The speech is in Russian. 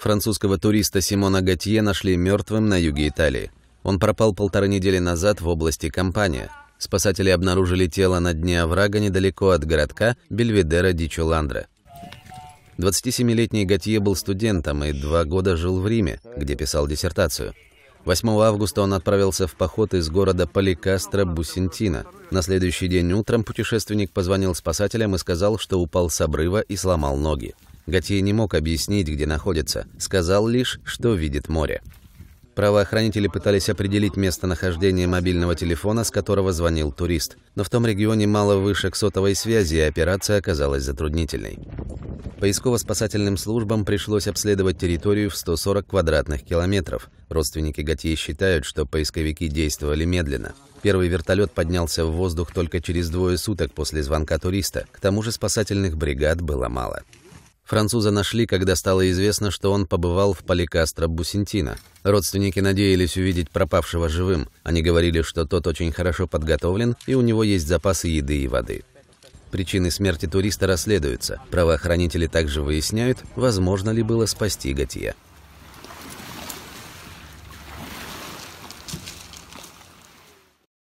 Французского туриста Симона Готье нашли мертвым на юге Италии. Он пропал полторы недели назад в области Кампания. Спасатели обнаружили тело на дне оврага недалеко от городка Бельведера ди Дичуландра. 27-летний Готье был студентом и два года жил в Риме, где писал диссертацию. 8 августа он отправился в поход из города Поликастро Бусентино. На следующий день утром путешественник позвонил спасателям и сказал, что упал с обрыва и сломал ноги. Готье не мог объяснить, где находится, сказал лишь, что видит море. Правоохранители пытались определить местонахождение мобильного телефона, с которого звонил турист. Но в том регионе мало вышек сотовой связи, и операция оказалась затруднительной. Поисково-спасательным службам пришлось обследовать территорию в 140 квадратных километров. Родственники Готье считают, что поисковики действовали медленно. Первый вертолет поднялся в воздух только через двое суток после звонка туриста. К тому же спасательных бригад было мало. Француза нашли, когда стало известно, что он побывал в Поликастро Бусентино. Родственники надеялись увидеть пропавшего живым. Они говорили, что тот очень хорошо подготовлен и у него есть запасы еды и воды. Причины смерти туриста расследуются. Правоохранители также выясняют, возможно ли было спасти Готье.